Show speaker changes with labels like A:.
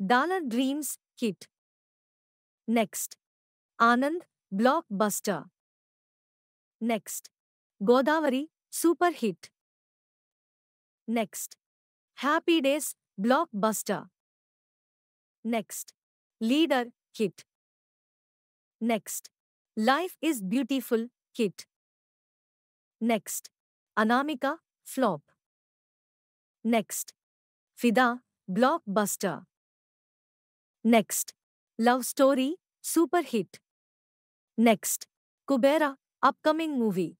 A: Dollar Dreams hit. Next, Anand blockbuster. Next, Godavari super hit. Next, Happy Days blockbuster. Next, Leader hit. Next, Life is Beautiful hit. Next, Anamika flop. Next, Fida blockbuster. Next. Love Story, super hit. Next. Kubera, upcoming movie.